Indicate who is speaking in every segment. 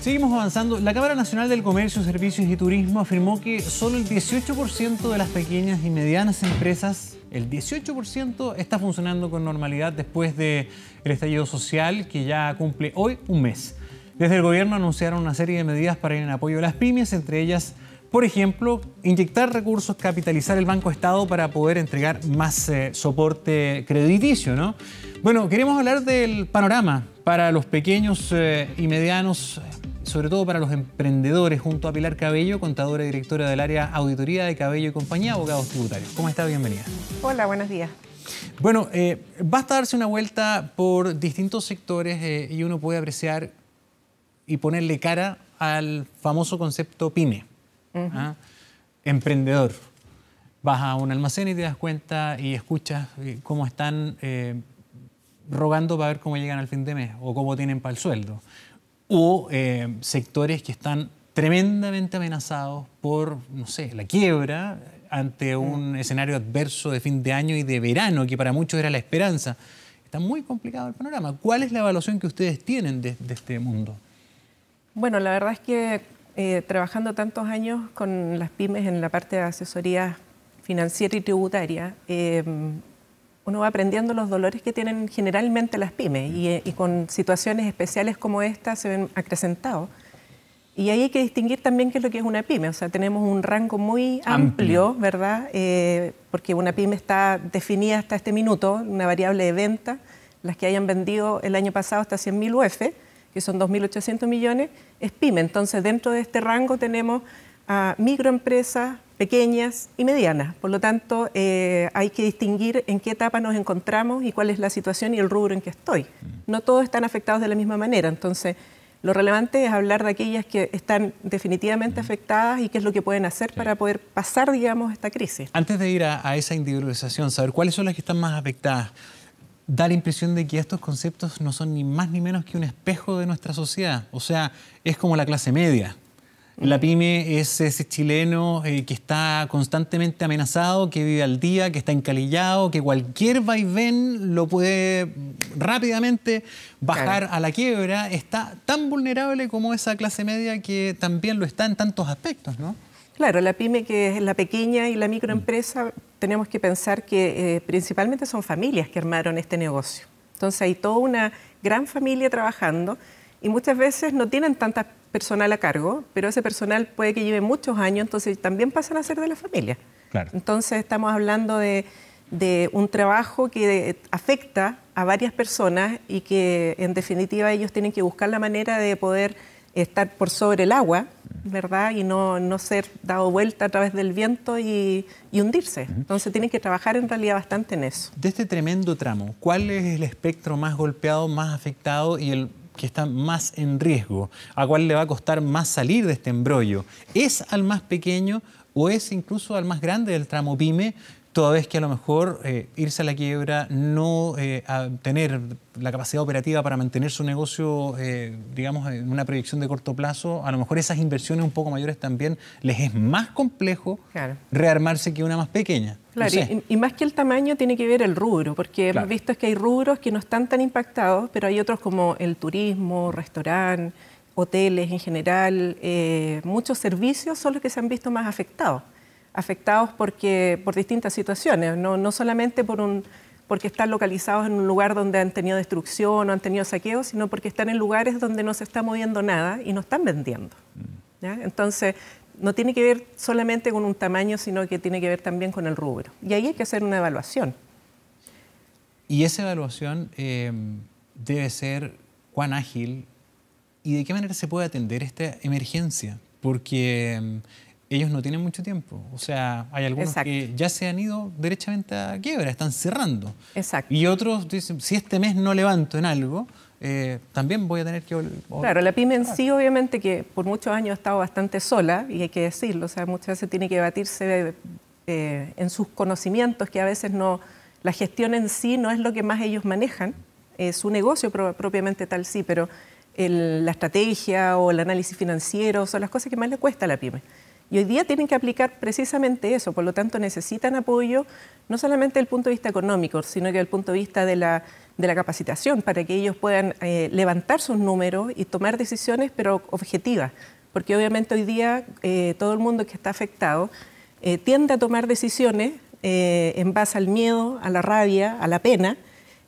Speaker 1: Seguimos avanzando. La Cámara Nacional del Comercio, Servicios y Turismo afirmó que solo el 18% de las pequeñas y medianas empresas, el 18% está funcionando con normalidad después del el estallido social que ya cumple hoy un mes. Desde el gobierno anunciaron una serie de medidas para ir en apoyo a las pymes, entre ellas, por ejemplo, inyectar recursos, capitalizar el Banco Estado para poder entregar más eh, soporte crediticio, ¿no? Bueno, queremos hablar del panorama para los pequeños eh, y medianos sobre todo para los emprendedores, junto a Pilar Cabello, contadora y directora del área Auditoría de Cabello y Compañía, Abogados Tributarios. ¿Cómo está? Bienvenida.
Speaker 2: Hola, buenos días.
Speaker 1: Bueno, eh, basta darse una vuelta por distintos sectores eh, y uno puede apreciar y ponerle cara al famoso concepto pyme, ¿ah? emprendedor. Vas a un almacén y te das cuenta y escuchas eh, cómo están eh, rogando para ver cómo llegan al fin de mes o cómo tienen para el sueldo o eh, sectores que están tremendamente amenazados por, no sé, la quiebra ante mm. un escenario adverso de fin de año y de verano, que para muchos era la esperanza. Está muy complicado el panorama. ¿Cuál es la evaluación que ustedes tienen de, este mundo?
Speaker 2: Bueno, la verdad es que eh, trabajando tantos años con las pymes en la parte de asesoría financiera y tributaria, eh, uno va aprendiendo los dolores que tienen generalmente las pymes eh, y, con situaciones especiales como esta se ven acrecentados. Y ahí hay que distinguir también qué es lo que es una pyme. O sea, tenemos un rango muy amplio, ¿verdad? Eh, porque una pyme está definida hasta este minuto, una variable de venta, las que hayan vendido el año pasado hasta 100.000 UF, que son 2.800 millones, es pyme. Entonces, dentro de este rango tenemos a microempresas, pequeñas y medianas. Por lo tanto, eh, hay que distinguir en qué etapa nos encontramos y cuál es la situación y el rubro en que estoy. Mm. No todos están afectados de la misma manera, entonces lo relevante es hablar de aquellas que están definitivamente mm. afectadas y qué es lo que pueden hacer para poder pasar, digamos, esta crisis.
Speaker 1: Antes de ir a esa individualización, saber cuáles son las que están más afectadas da la impresión de que estos conceptos no son ni más ni menos que un espejo de nuestra sociedad. O sea, es como la clase media. La pyme es ese chileno eh, que está constantemente amenazado, que vive al día, que está encalillado, que cualquier vaivén lo puede rápidamente bajar a la quiebra. Está tan vulnerable como esa clase media que también lo está en tantos aspectos, ¿no?
Speaker 2: Claro, la pyme que es la pequeña y la microempresa, mm. tenemos que pensar que eh, principalmente son familias que armaron este negocio. Entonces hay toda una gran familia trabajando y muchas veces no tienen tantas personal a cargo, pero ese personal puede que lleve muchos años, entonces también pasan a ser de la familia. Claro. Entonces estamos hablando de, un trabajo que afecta a varias personas y que en definitiva ellos tienen que buscar la manera de poder estar por sobre el agua, ¿verdad? Y no, no ser dado vuelta a través del viento y,
Speaker 1: hundirse. Entonces tienen que trabajar en realidad bastante en eso. De este tremendo tramo, ¿cuál es el espectro más golpeado, más afectado y el que están más en riesgo, a cuál le va a costar más salir de este embrollo. ¿Es al más pequeño o es incluso al más grande del tramo PYME? Toda vez que a lo mejor eh, irse a la quiebra, no eh, tener la capacidad operativa para mantener su negocio, eh, digamos, en una proyección de corto plazo, a lo mejor esas inversiones un poco mayores también les es más complejo rearmarse que una más pequeña
Speaker 2: y, más que el tamaño tiene que ver el rubro, porque hemos visto que hay rubros que no están tan impactados, pero hay otros como el turismo, restaurante, hoteles en general, eh, muchos servicios son los que se han visto más afectados, afectados porque, por distintas situaciones, no, no solamente por un, porque están localizados en un lugar donde han tenido destrucción o han tenido saqueos, sino porque están en lugares donde no se está moviendo nada y no están vendiendo. Mm. Entonces, no tiene que ver solamente con un tamaño, sino que tiene que ver también con el rubro. Y ahí hay que hacer una evaluación.
Speaker 1: Y esa evaluación eh, debe ser cuán ágil y de qué manera se puede atender esta emergencia, porque mm, ellos no tienen mucho tiempo. O sea, hay algunos que ya se han ido derechamente a quiebra, están cerrando. Exacto. Y otros dicen, si este mes no levanto en algo, eh, también voy a tener que... Claro, la pyme
Speaker 2: en sí obviamente que por muchos años ha estado bastante sola, y hay que decirlo, o sea, muchas veces tiene que batirse eh, en sus conocimientos, que a veces no, la gestión en sí no es lo que más ellos manejan, es eh, su negocio propiamente tal sí, pero la estrategia o el análisis financiero son las cosas que más le cuesta a la pyme. Y hoy día tienen que aplicar precisamente eso, por lo tanto necesitan apoyo, no solamente desde el punto de vista económico, sino que desde el punto de vista de la de la capacitación para que ellos puedan eh, levantar sus números y tomar decisiones, pero objetivas, porque obviamente hoy día eh, todo el mundo que está afectado eh, tiende a tomar decisiones en base al miedo, a la rabia, a la pena,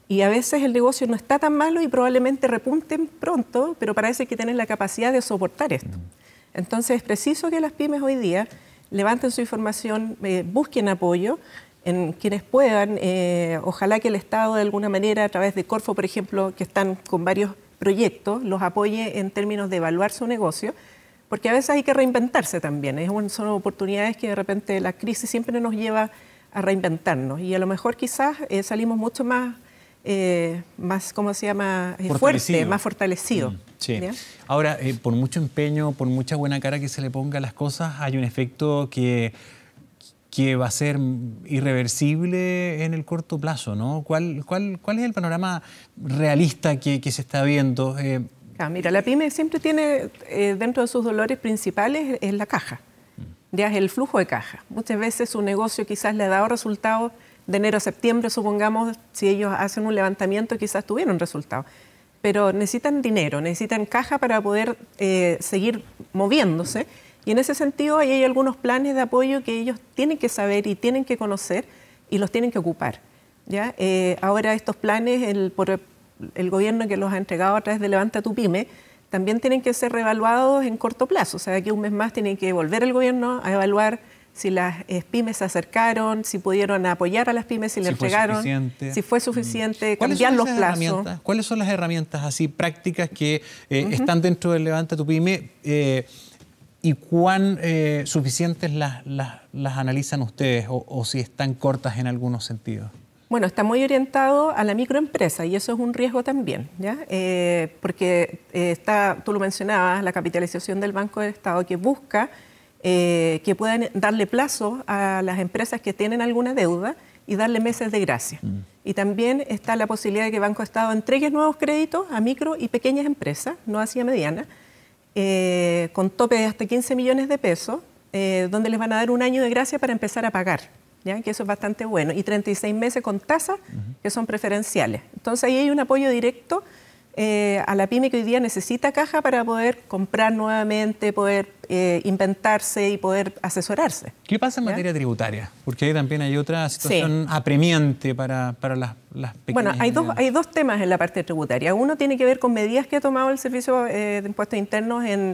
Speaker 2: y a veces el negocio no está tan malo y probablemente repunten pronto, pero parece que tienen la capacidad de soportar esto. Mm. Entonces es preciso que las pymes hoy día levanten su información, busquen apoyo en quienes puedan, eh, ojalá que el Estado de alguna manera, a través de Corfo, por ejemplo, que están con varios proyectos, los apoye en términos de evaluar su negocio, porque a veces hay que reinventarse también. Es son oportunidades que de repente la crisis siempre nos lleva a reinventarnos y a lo mejor quizás eh, salimos mucho más, eh, más ¿cómo se llama?, fuerte, más fortalecido. Mm,
Speaker 1: Ahora, por mucho empeño, por mucha buena cara que se le ponga a las cosas, hay un efecto que que va a ser irreversible en el corto plazo, ¿no? ¿Cuál, cuál, cuál es el panorama realista que, se está viendo? Eh, mira, la pyme siempre tiene
Speaker 2: eh, dentro de sus dolores principales es la caja, mm. ya es el flujo de caja. Muchas veces su negocio quizás le ha dado resultados de enero a septiembre, supongamos, si ellos hacen un levantamiento quizás tuvieron resultados, pero necesitan dinero, necesitan caja para poder eh, seguir moviéndose y en ese sentido ahí hay algunos planes de apoyo que ellos tienen que saber y tienen que conocer y los tienen que ocupar. ¿ya? Eh, ahora estos planes, el, por el gobierno que los ha entregado a través de Levanta tu Pyme, también tienen que ser reevaluados en corto plazo. O sea, que aquí un mes más tienen que volver el gobierno a evaluar si las eh, pymes se acercaron, si pudieron apoyar a las pymes, si, le entregaron, si fue suficiente, mm. cambiar los plazos.
Speaker 1: ¿Cuáles son las herramientas así prácticas que eh, están dentro de Levanta tu Pyme? y cuán eh, suficientes las, analizan ustedes o, si están cortas en algunos sentidos?
Speaker 2: Bueno, está muy orientado a la microempresa y eso es un riesgo también, eh, porque eh, está, tú lo mencionabas, la capitalización del Banco de Estado que busca que puedan darle plazo a las empresas que tienen alguna deuda y darle meses de gracia. Mm. Y también está la posibilidad de que el Banco del Estado entregue nuevos créditos a micro y pequeñas empresas, no así a medianas, eh, con tope de hasta 15 millones de pesos, eh, donde les van a dar un año de gracia para empezar a pagar, ¿ya? que eso es bastante bueno, y 36 meses con tasas que son preferenciales. Entonces ahí hay un apoyo directo eh, a la pyme que hoy día necesita caja para poder comprar nuevamente, poder eh, inventarse y poder asesorarse.
Speaker 1: ¿Qué pasa en materia tributaria? Porque ahí también hay otra situación apremiante para, para las, pequeñas. Bueno, hay dos,
Speaker 2: hay dos temas en la parte tributaria. Uno tiene que ver con medidas que ha tomado el Servicio eh, de Impuestos Internos en,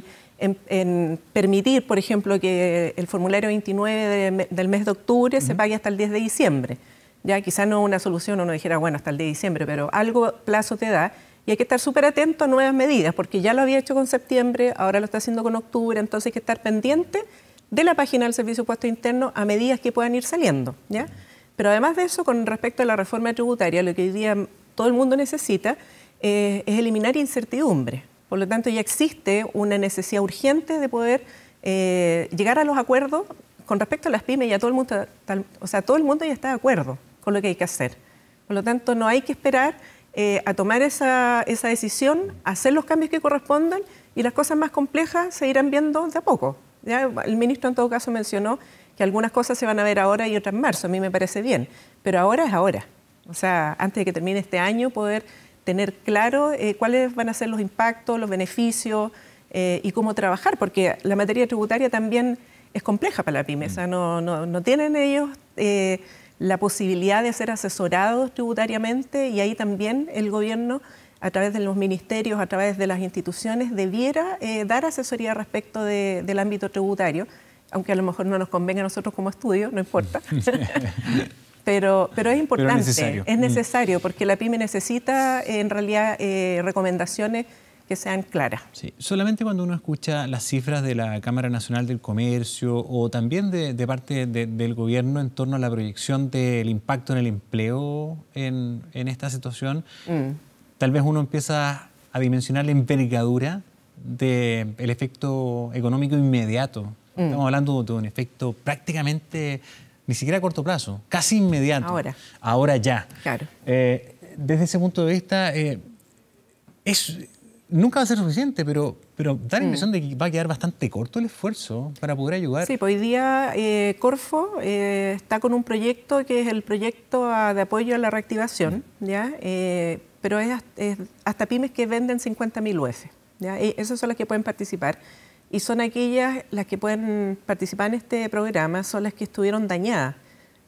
Speaker 2: permitir, por ejemplo, que el formulario 29 del mes de octubre se pague hasta el 10 de diciembre. Ya quizá no una solución, uno dijera, bueno, hasta el 10 de diciembre, pero algo plazo te da y hay que estar súper atento a nuevas medidas, porque ya lo había hecho con septiembre, ahora lo está haciendo con octubre, entonces hay que estar pendiente de la página del Servicio de Impuestos Interno a medidas que puedan ir saliendo. ¿ya? Pero además de eso, con respecto a la reforma tributaria, lo que hoy día todo el mundo necesita eh, es eliminar incertidumbre. Por lo tanto, ya existe una necesidad urgente de poder eh, llegar a los acuerdos con respecto a las pymes. Ya todo el mundo, o sea, todo el mundo ya está de acuerdo con lo que hay que hacer. Por lo tanto, no hay que esperar eh, a tomar esa, decisión, hacer los cambios que corresponden y las cosas más complejas se irán viendo de a poco. El ministro en todo caso mencionó que algunas cosas se van a ver ahora y otras en marzo, a mí me parece bien, pero ahora es ahora. O sea, antes de que termine este año poder tener claro eh, cuáles van a ser los impactos, los beneficios eh, y cómo trabajar, porque la materia tributaria también es compleja para la pyme, o sea, mm. no, no, tienen ellos la posibilidad de ser asesorados tributariamente y ahí también el gobierno a través de los ministerios, a través de las instituciones, debiera eh, dar asesoría respecto del ámbito tributario, aunque a lo mejor no nos convenga a nosotros como estudio, no importa. pero, pero es importante, es mm. necesario, porque la pyme necesita en realidad eh, recomendaciones que sean claras. Sí,
Speaker 1: solamente cuando uno escucha las cifras de la Cámara Nacional del Comercio o también de, parte del gobierno en torno a la proyección del impacto en el empleo en, esta situación, mm. tal vez uno empieza a dimensionar la envergadura del efecto económico inmediato. Mm. Estamos hablando de un efecto prácticamente ni siquiera a corto plazo, casi inmediato. Ahora. Ahora ya. Claro. Eh, desde ese punto de vista, eh, es, nunca va a ser suficiente, pero, pero da la mm. impresión de que va a quedar bastante corto el esfuerzo para poder ayudar. Sí,
Speaker 2: pues hoy día eh, Corfo eh, está con un proyecto que es el proyecto ah, de apoyo a la reactivación, mm. ¿ya? Eh, pero es, hasta pymes que venden 50.000 UF. ¿ya? esas son las que pueden participar. Y son aquellas las que pueden participar en este programa, son las que estuvieron dañadas.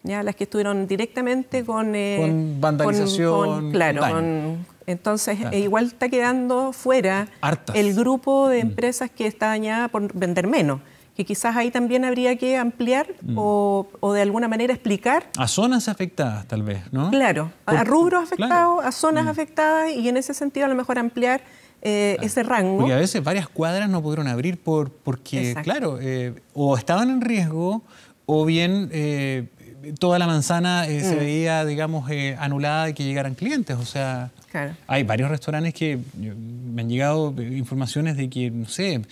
Speaker 2: ¿ya? Las que estuvieron directamente con... con vandalización. con entonces, e igual está quedando fuera el grupo de mm. empresas que está dañada por vender menos que quizás ahí también habría que ampliar mm. o, de alguna manera explicar.
Speaker 1: A zonas afectadas, tal vez, ¿no?
Speaker 2: Claro, a rubros afectados, a zonas mm. afectadas y en ese sentido a lo mejor ampliar eh, ese rango. Y a veces
Speaker 1: varias cuadras no pudieron abrir por, porque, claro, eh, o estaban en riesgo o bien... Eh, toda la manzana eh, se mm. veía, digamos, eh, anulada de que llegaran clientes. O sea, hay varios restaurantes que eh, me han llegado informaciones de que, no sé,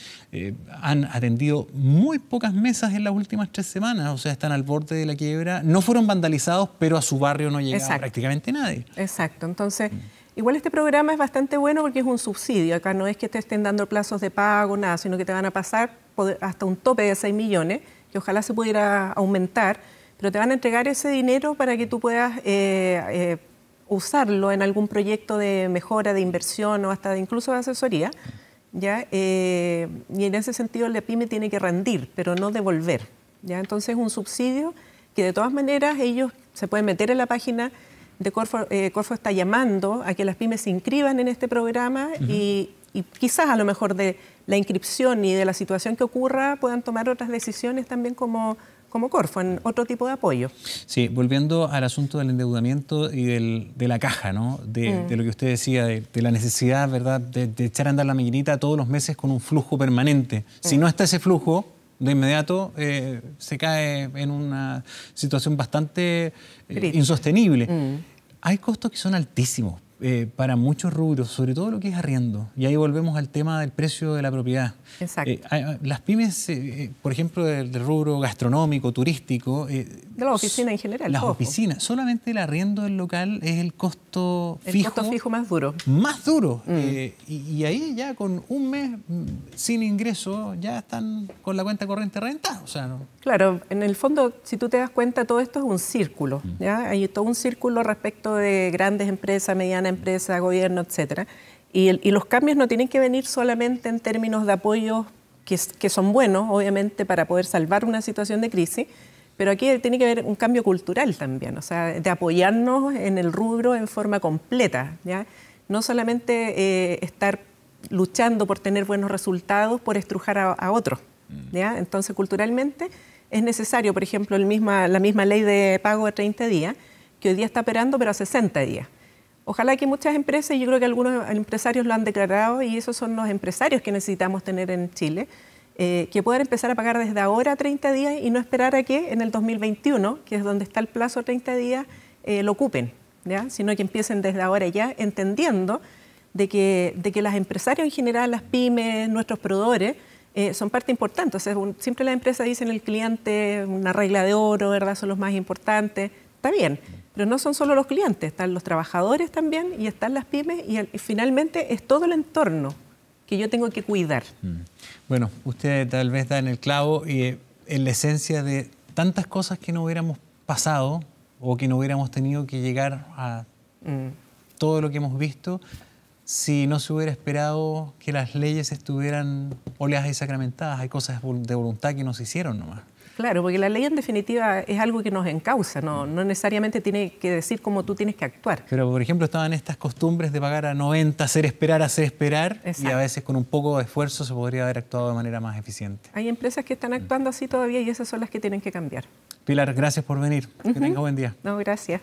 Speaker 1: han atendido muy pocas mesas en las últimas tres semanas. O sea, están al borde de la quiebra. No fueron vandalizados, pero a su barrio no llegaba prácticamente nadie.
Speaker 2: Exacto. Entonces. Igual este programa es bastante bueno porque es un subsidio. Acá no es que te estén dando plazos de pago, nada, sino que te van a pasar hasta un tope de 6 millones, que ojalá se pudiera aumentar pero te van a entregar ese dinero para que tú puedas eh, eh, usarlo en algún proyecto de mejora, de inversión o hasta de incluso de asesoría. ¿ya? Eh, y en ese sentido la pyme tiene que rendir, pero no devolver. ¿ya? Entonces es un subsidio que de todas maneras ellos se pueden meter en la página de Corfo. Corfo está llamando a que las pymes se inscriban en este programa y, quizás a lo mejor de la inscripción y de la situación que ocurra puedan tomar otras decisiones también como como Corfo, en otro
Speaker 1: tipo de apoyo. Sí, volviendo al asunto del endeudamiento y del, de la caja, ¿no? De, mm. lo que usted decía, de, la necesidad, ¿verdad?, de, echar a andar la maquinita todos los meses con un flujo permanente. Si mm. no está ese flujo, de inmediato eh, se cae en una situación bastante eh, insostenible. Mm. Hay costos que son altísimos eh, para muchos rubros, sobre todo lo que es arriendo. Y ahí volvemos al tema del precio de la propiedad. Exacto. Eh, las pymes, eh, por ejemplo, del, del, rubro gastronómico, turístico, de las oficinas en general. Las oficina oficinas. Solamente el arriendo del local es el costo el fijo. El costo fijo más duro. Más duro. Mm. Eh, y, ahí ya con un mes mm, sin ingreso ya están con la cuenta corriente renta O sea, no.
Speaker 2: Claro, en el fondo, si tú te das cuenta, todo esto es un círculo. Mm. ¿ya? Hay todo un círculo respecto de grandes empresas, mediana empresa, gobierno, etcétera. Y, y los cambios no tienen que venir solamente en términos de apoyos que, que son buenos, obviamente, para poder salvar una situación de crisis, pero aquí tiene que haber un cambio cultural también, o sea, de apoyarnos en el rubro en forma completa, ¿ya? No solamente eh, estar luchando por tener buenos resultados, por estrujar a, otros, mm. ¿ya? Entonces, culturalmente es necesario, por ejemplo, el misma, la misma ley de pago de 30 días, que hoy día está operando, pero a 60 días. Ojalá que muchas empresas, y yo creo que algunos empresarios lo han declarado, y esos son los empresarios que necesitamos tener en Chile, eh, que puedan empezar a pagar desde ahora 30 días y no esperar a que en el 2021, que es donde está el plazo 30 días, eh, lo ocupen, sino que empiecen desde ahora ya entendiendo de que, de las empresarios en general, las pymes, nuestros proveedores, eh, son parte importante. siempre las empresas dicen el cliente, una regla de oro, ¿verdad? Son los más importantes. Está bien, pero no son solo los clientes, están los trabajadores también y están las pymes y finalmente es todo el entorno que yo tengo que cuidar.
Speaker 1: Mm. Bueno, usted tal vez da en el clavo y eh, en la esencia de tantas cosas que no hubiéramos pasado o que no hubiéramos tenido que llegar a mm. todo lo que hemos visto si no se hubiera esperado que las leyes estuvieran oleadas y sacramentadas. Hay cosas de voluntad que no se hicieron nomás.
Speaker 2: Claro, porque la ley en definitiva es algo que nos encausa, no, necesariamente tiene que decir cómo tú tienes que actuar.
Speaker 1: Pero por ejemplo estaban estas costumbres de pagar a 90, hacer esperar, hacer esperar, y a veces con un poco de esfuerzo se podría haber actuado de manera más eficiente.
Speaker 2: Hay empresas que están actuando así todavía y esas son las que tienen que cambiar.
Speaker 1: Pilar, gracias por venir. Que tenga buen día.
Speaker 2: No, gracias.